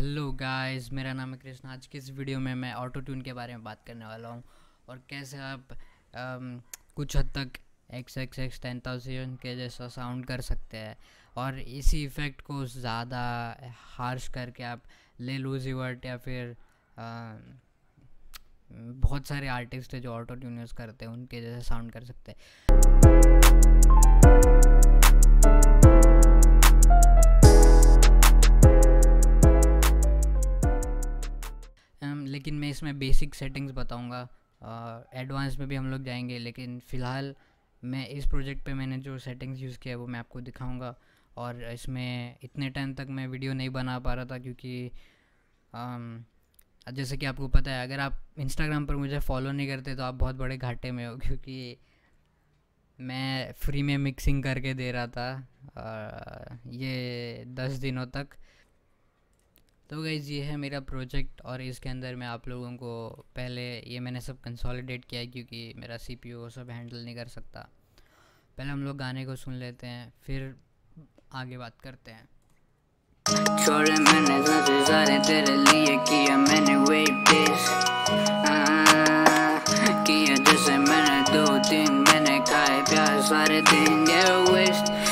hello guys मेरा नाम है कृष्ण आज के इस वीडियो में मैं ऑटो ट्यून के बारे में बात करने वाला हूँ और कैसे आप आम, कुछ हद तक X X X ten thousand के जैसा साउंड कर सकते हैं और इसी इफ़ेक्ट को ज़्यादा हार्श करके आप ले लूजीवर्ट या फिर आ, बहुत सारे आर्टिस्ट है जो ऑटो ट्यून यूज़ करते हैं उनके जैसे साउंड कर सकते हैं लेकिन मैं इसमें बेसिक सेटिंग्स बताऊँगा एडवांस में भी हम लोग जाएंगे लेकिन फ़िलहाल मैं इस प्रोजेक्ट पे मैंने जो सेटिंग्स यूज़ किया है वो मैं आपको दिखाऊंगा और इसमें इतने टाइम तक मैं वीडियो नहीं बना पा रहा था क्योंकि आ, जैसे कि आपको पता है अगर आप इंस्टाग्राम पर मुझे फॉलो नहीं करते तो आप बहुत बड़े घाटे में हो क्योंकि मैं फ्री में मिक्सिंग करके दे रहा था आ, ये दस दिनों तक तो गाइज़ ये है मेरा प्रोजेक्ट और इसके अंदर मैं आप लोगों को पहले ये मैंने सब कंसोलिडेट किया है क्योंकि मेरा सी पी सब हैंडल नहीं कर सकता पहले हम लोग गाने को सुन लेते हैं फिर आगे बात करते हैं छोड़े मैंने सारे तेरे लिए किया मैंने पेश किया जैसे मैंने दो दिन मैंने खाए प्यार सारे दिन वेस्ट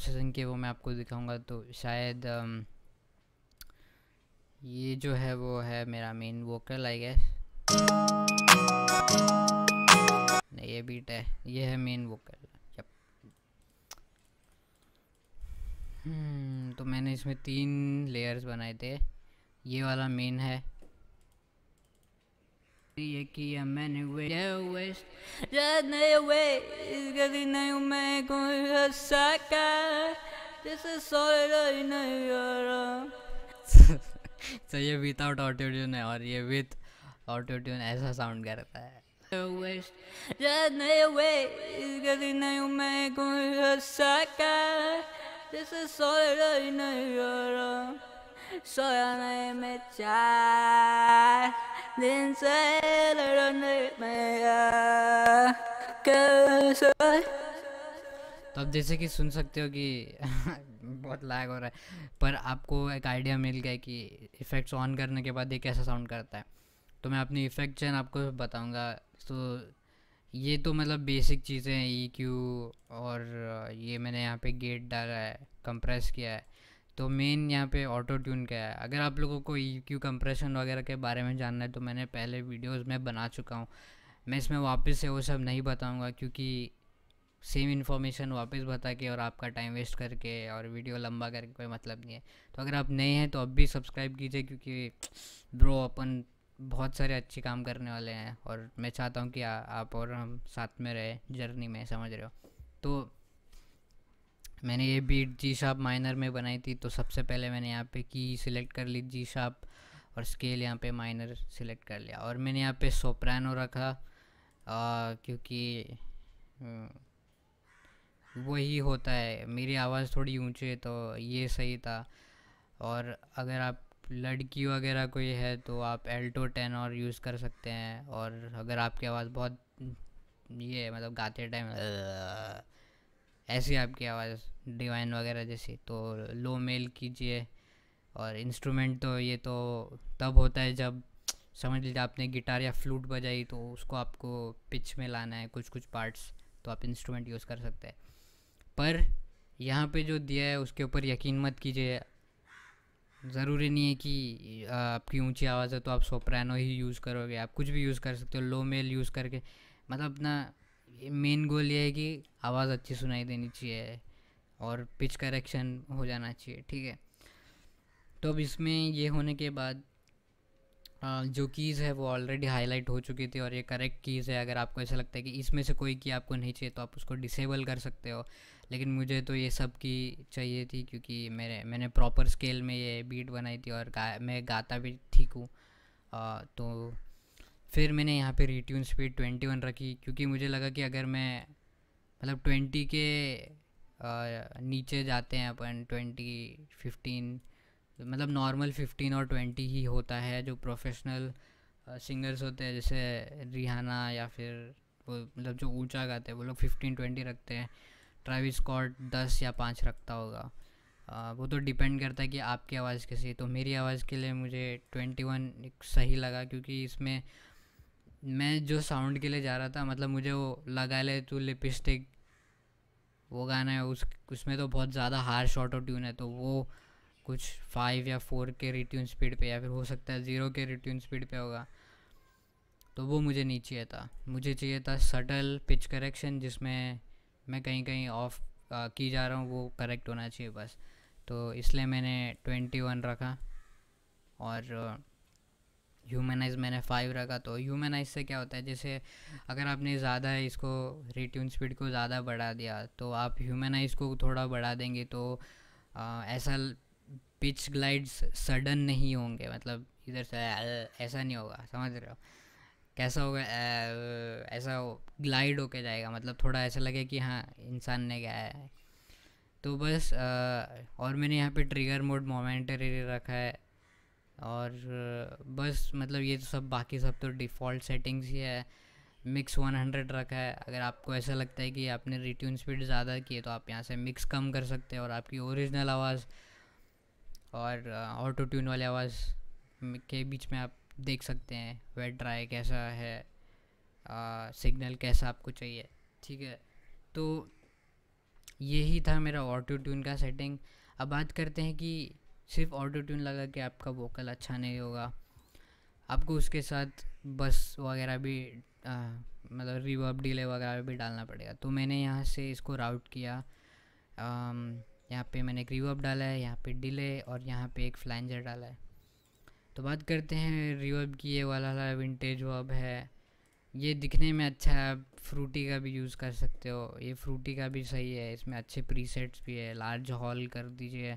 प्रोसेसिंग की वो मैं आपको दिखाऊंगा तो शायद ये जो है वो है मेरा मेन वोकल आई गेस नहीं ये बीट है ये है मेन वोकल hmm, तो मैंने इसमें तीन लेयर्स बनाए थे ये वाला मेन है तो ये विदाउट ऑटो ट्यून है और ये विद ऑटो ट्यून ऐसा साउंड करता है सोया नहीं मैं चार तो आप जैसे कि सुन सकते हो कि बहुत लैग हो रहा है पर आपको एक आइडिया मिल गया कि इफ़ेक्ट्स ऑन करने के बाद ये कैसा साउंड करता है तो मैं अपनी इफ़ेक्ट चैन आपको बताऊंगा तो ये तो मतलब बेसिक चीज़ें हैं ई e क्यू और ये मैंने यहाँ पे गेट डाला है कंप्रेस किया है तो मेन यहाँ पे ऑटो ट्यून क्या है अगर आप लोगों को ई क्यू कंप्रेशन वगैरह के बारे में जानना है तो मैंने पहले वीडियोस में बना चुका हूँ मैं इसमें वापस से वो सब नहीं बताऊँगा क्योंकि सेम इन्फॉर्मेशन वापस बता के और आपका टाइम वेस्ट करके और वीडियो लंबा करके कोई मतलब नहीं है तो अगर आप नए हैं तो अब भी सब्सक्राइब कीजिए क्योंकि ब्रो अपन बहुत सारे अच्छे काम करने वाले हैं और मैं चाहता हूँ कि आ, आप और हम साथ में रहे जर्नी में समझ रहे हो तो मैंने ये बीट जी शाप माइनर में बनाई थी तो सबसे पहले मैंने यहाँ पे की सिलेक्ट कर ली जी शाप और स्केल यहाँ पे माइनर सिलेक्ट कर लिया और मैंने यहाँ पे सोप्रानो रखा आ, क्योंकि हम्म, वही होता है मेरी आवाज़ थोड़ी ऊँची है तो ये सही था और अगर आप लड़की वगैरह कोई है तो आप एल्टो टेन और यूज़ कर सकते हैं और अगर आपकी आवाज़ बहुत ये मतलब गाते टाइम ऐसी आपकी आवाज़ डिवाइन वगैरह जैसी तो लो मेल कीजिए और इंस्ट्रूमेंट तो ये तो तब होता है जब समझ लीजिए आपने गिटार या फ्लूट बजाई तो उसको आपको पिच में लाना है कुछ कुछ पार्ट्स तो आप इंस्ट्रूमेंट यूज़ कर सकते हैं पर यहाँ पे जो दिया है उसके ऊपर यकीन मत कीजिए ज़रूरी नहीं है कि आपकी ऊंची आवाज़ है तो आप सोप्रानो ही यूज़ करोगे आप कुछ भी यूज़ कर सकते हो लो मेल यूज़ करके मतलब अपना मेन गोल ये है कि आवाज़ अच्छी सुनाई देनी चाहिए और पिच करेक्शन हो जाना चाहिए ठीक है तो अब इसमें ये होने के बाद जो कीज़ है वो ऑलरेडी हाईलाइट हो चुकी थी और ये करेक्ट कीज़ है अगर आपको ऐसा लगता है कि इसमें से कोई की आपको नहीं चाहिए तो आप उसको डिसेबल कर सकते हो लेकिन मुझे तो ये सब की चाहिए थी क्योंकि मेरे मैंने प्रॉपर स्केल में ये बीट बनाई थी और गा मैं गाता भी ठीक हूँ तो फिर मैंने यहाँ पे रिट्यून स्पीड ट्वेंटी वन रखी क्योंकि मुझे लगा कि अगर मैं मतलब ट्वेंटी के नीचे जाते हैं अपन ट्वेंटी फिफ्टीन मतलब नॉर्मल फिफ्टीन और ट्वेंटी ही होता है जो प्रोफेशनल सिंगर्स होते हैं जैसे रिहाना या फिर वो मतलब जो ऊंचा गाते हैं वो लोग फिफ्टीन ट्वेंटी रखते हैं ट्रेविस स्कॉट दस या पाँच रखता होगा वो तो डिपेंड करता है कि आपकी आवाज़ कैसी है तो मेरी आवाज़ के लिए मुझे ट्वेंटी वन सही लगा क्योंकि इसमें मैं जो साउंड के लिए जा रहा था मतलब मुझे वो लगा ले तू लिपस्टिक वो गाना है उस उसमें तो बहुत ज़्यादा शॉर्ट और ट्यून है तो वो कुछ फाइव या फोर के रिट्यून स्पीड पे या फिर हो सकता है ज़ीरो के रिट्यून स्पीड पे होगा तो वो मुझे नहीं चाहिए था मुझे चाहिए था सटल पिच करेक्शन जिसमें मैं कहीं कहीं ऑफ की जा रहा हूँ वो करेक्ट होना चाहिए बस तो इसलिए मैंने ट्वेंटी वन रखा और ह्यूमनाइज मैंने फाइव रखा तो ह्यूमनाइज से क्या होता है जैसे अगर आपने ज़्यादा इसको रिट्यून स्पीड को ज़्यादा बढ़ा दिया तो आप ह्यूमनाइज को थोड़ा बढ़ा देंगे तो ऐसा पिच ग्लाइड्स सडन नहीं होंगे मतलब इधर से ऐसा नहीं होगा समझ रहे हो कैसा होगा ऐसा हो, ग्लाइड होके जाएगा मतलब थोड़ा ऐसा लगे कि हाँ इंसान ने गया है तो बस आ, और मैंने यहाँ पे ट्रिगर मोड मोमेंटरी रखा है और बस मतलब ये तो सब बाकी सब तो डिफ़ॉल्ट सेटिंग्स ही है मिक्स 100 रखा है अगर आपको ऐसा लगता है कि आपने रिट्यून स्पीड ज़्यादा की है तो आप यहाँ से मिक्स कम कर सकते हैं और आपकी ओरिजिनल आवाज़ और ऑटो uh, ट्यून वाली आवाज़ के बीच में आप देख सकते हैं वेट ड्राई कैसा है सिग्नल uh, कैसा आपको चाहिए ठीक है तो यही था मेरा ऑटो ट्यून का सेटिंग अब बात करते हैं कि सिर्फ ऑटो ट्यून लगा के आपका वोकल अच्छा नहीं होगा आपको उसके साथ बस वगैरह भी आ, मतलब रिवर्ब डिले वगैरह भी डालना पड़ेगा तो मैंने यहाँ से इसको राउट किया यहाँ पे मैंने एक रिवर्ब डाला है यहाँ पे डिले और यहाँ पे एक फ्लैंजर डाला है तो बात करते हैं रिवर्ब की ये वाला वाला विंटेज वर्ब है ये दिखने में अच्छा है आप फ्रूटी का भी यूज़ कर सकते हो ये फ्रूटी का भी सही है इसमें अच्छे प्रीसेट्स भी है लार्ज हॉल कर दीजिए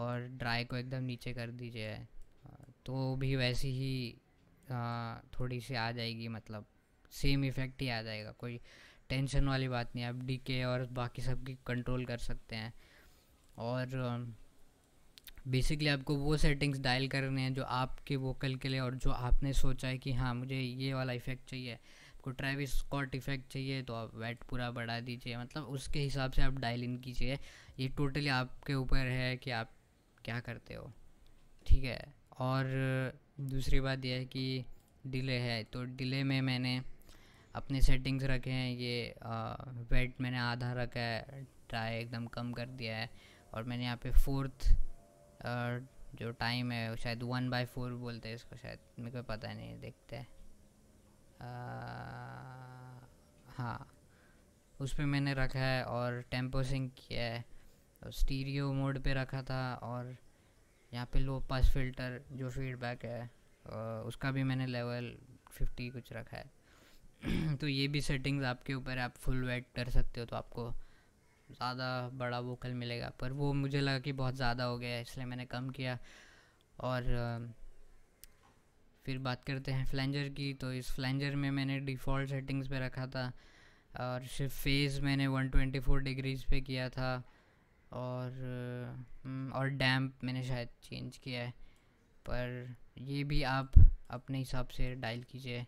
और ड्राई को एकदम नीचे कर दीजिए तो भी वैसी ही थोड़ी सी आ जाएगी मतलब सेम इफ़ेक्ट ही आ जाएगा कोई टेंशन वाली बात नहीं आप डी के और बाकी सब की कंट्रोल कर सकते हैं और बेसिकली आपको वो सेटिंग्स डायल करने हैं जो आपके वोकल के लिए और जो आपने सोचा है कि हाँ मुझे ये वाला इफ़ेक्ट चाहिए आपको ट्रेविस स्कॉट इफ़ेक्ट चाहिए तो आप वेट पूरा बढ़ा दीजिए मतलब उसके हिसाब से आप डायल इन कीजिए ये टोटली आपके ऊपर है कि आप क्या करते हो ठीक है और दूसरी बात यह है कि डिले है तो डिले में मैंने अपने सेटिंग्स रखे हैं ये वेट मैंने आधा रखा है ट्राई एकदम कम कर दिया है और मैंने यहाँ पे फोर्थ जो टाइम है शायद वन बाई फोर बोलते हैं इसको शायद मेरे को पता नहीं देखते हैं हाँ उस पर मैंने रखा है और टेम्पो सिंक किया है तो स्टीरियो मोड पे रखा था और यहाँ पे लो पास फिल्टर जो फीडबैक है उसका भी मैंने लेवल फिफ्टी कुछ रखा है तो ये भी सेटिंग्स आपके ऊपर है आप फुल वेट कर सकते हो तो आपको ज़्यादा बड़ा वोकल मिलेगा पर वो मुझे लगा कि बहुत ज़्यादा हो गया इसलिए मैंने कम किया और फिर बात करते हैं फ्लेंजर की तो इस फ्लेंजर में मैंने डिफ़ॉल्ट सेटिंग्स पे रखा था और सिर्फ फेज़ मैंने 124 डिग्रीज़ पे किया था और हम्म, और डैम्प मैंने शायद चेंज किया है पर ये भी आप अपने हिसाब से डायल कीजिए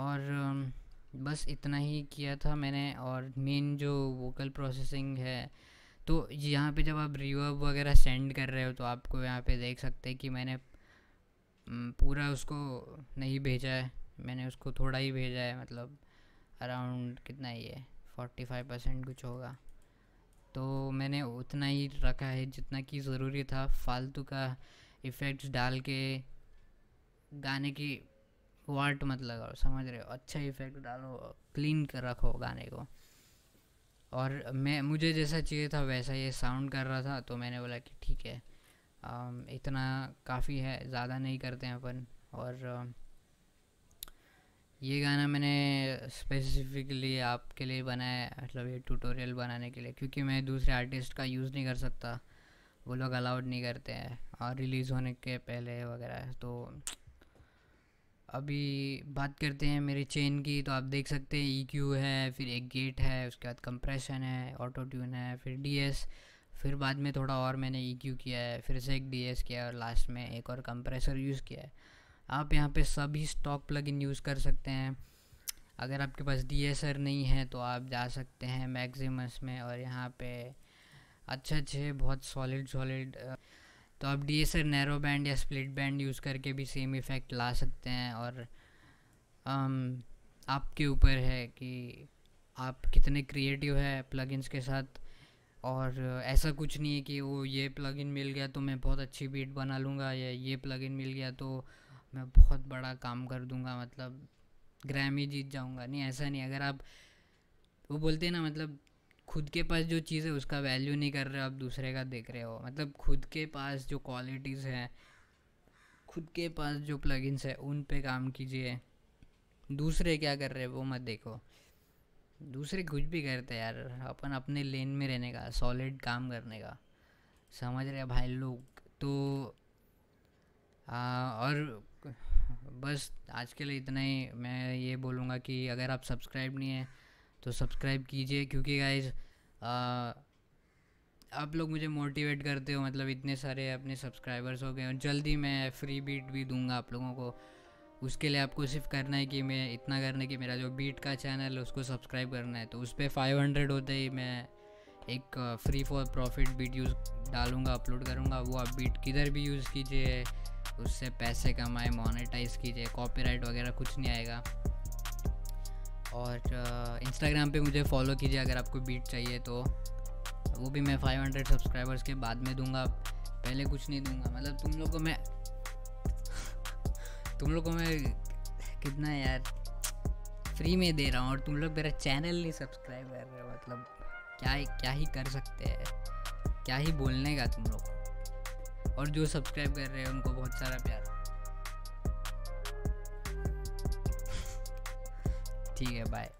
और हम्म, बस इतना ही किया था मैंने और मेन जो वोकल प्रोसेसिंग है तो यहाँ पे जब आप रिवर्ब वगैरह सेंड कर रहे हो तो आपको यहाँ पे देख सकते हैं कि मैंने हम्म, पूरा उसको नहीं भेजा है मैंने उसको थोड़ा ही भेजा है मतलब अराउंड कितना ही है फोर्टी फाइव परसेंट कुछ होगा तो मैंने उतना ही रखा है जितना कि ज़रूरी था फालतू का इफ़ेक्ट्स डाल के गाने की वाट मत लगाओ समझ रहे हो अच्छा इफ़ेक्ट डालो क्लीन कर रखो गाने को और मैं मुझे जैसा चाहिए था वैसा ये साउंड कर रहा था तो मैंने बोला कि ठीक है इतना काफ़ी है ज़्यादा नहीं करते हैं अपन और ये गाना मैंने स्पेसिफिकली आपके लिए बनाया मतलब ये ट्यूटोरियल बनाने के लिए क्योंकि मैं दूसरे आर्टिस्ट का यूज़ नहीं कर सकता वो लोग अलाउड नहीं करते हैं और रिलीज़ होने के पहले वगैरह तो अभी बात करते हैं मेरे चेन की तो आप देख सकते हैं ई e क्यू है फिर एक गेट है उसके बाद कंप्रेशन है ऑटो ट्यून है फिर डी एस फिर बाद में थोड़ा और मैंने ई e क्यू किया है फिर से एक डी एस किया और लास्ट में एक और कंप्रेसर यूज़ किया है आप यहाँ पे सभी स्टॉक प्लगइन यूज़ कर सकते हैं अगर आपके पास डी नहीं है तो आप जा सकते हैं मैक्सिमस में और यहाँ पे अच्छे अच्छे बहुत सॉलिड सॉलिड तो आप डी एस नैरो बैंड या स्प्लिट बैंड यूज़ करके भी सेम इफ़ेक्ट ला सकते हैं और आम, आपके ऊपर है कि आप कितने क्रिएटिव है प्लगइन्स के साथ और ऐसा कुछ नहीं है कि वो ये प्लगइन मिल गया तो मैं बहुत अच्छी बीट बना लूँगा या ये प्लगइन मिल गया तो मैं बहुत बड़ा काम कर दूंगा मतलब ग्रैमी जीत जाऊंगा नहीं ऐसा नहीं अगर आप वो बोलते हैं ना मतलब खुद के पास जो चीज़ है उसका वैल्यू नहीं कर रहे हो आप दूसरे का देख रहे हो मतलब खुद के पास जो क्वालिटीज़ हैं खुद के पास जो प्लगइन्स है उन पे काम कीजिए दूसरे क्या कर रहे हैं वो मत देखो दूसरे कुछ भी करते यार अपन अपने लेन में रहने का सॉलिड काम करने का समझ रहे भाई लोग तो आ, और बस आज के लिए इतना ही मैं ये बोलूँगा कि अगर आप सब्सक्राइब नहीं हैं तो सब्सक्राइब कीजिए क्योंकि गाइज आप लोग मुझे मोटिवेट करते हो मतलब इतने सारे अपने सब्सक्राइबर्स हो गए और जल्दी मैं फ्री बीट भी दूंगा आप लोगों को उसके लिए आपको सिर्फ करना है कि मैं इतना करना है कि मेरा जो बीट का चैनल है उसको सब्सक्राइब करना है तो उस पर फाइव हंड्रेड होते ही मैं एक free for profit beat use डालूँगा अपलोड करूँगा वो आप बीट किधर भी यूज़ कीजिए उससे पैसे कमाए मोनेटाइज कीजिए कॉपीराइट वगैरह कुछ नहीं आएगा और इंस्टाग्राम पे मुझे फॉलो कीजिए अगर आपको बीट चाहिए तो वो भी मैं 500 सब्सक्राइबर्स के बाद में दूंगा पहले कुछ नहीं दूंगा मतलब तुम लोग को मैं तुम लोग को मैं कितना यार फ्री में दे रहा हूँ और तुम लोग मेरा चैनल नहीं सब्सक्राइब कर रहे हो मतलब क्या क्या ही कर सकते हैं क्या ही बोलने का तुम लोग और जो सब्सक्राइब कर रहे हैं उनको बहुत सारा प्यार ठीक है बाय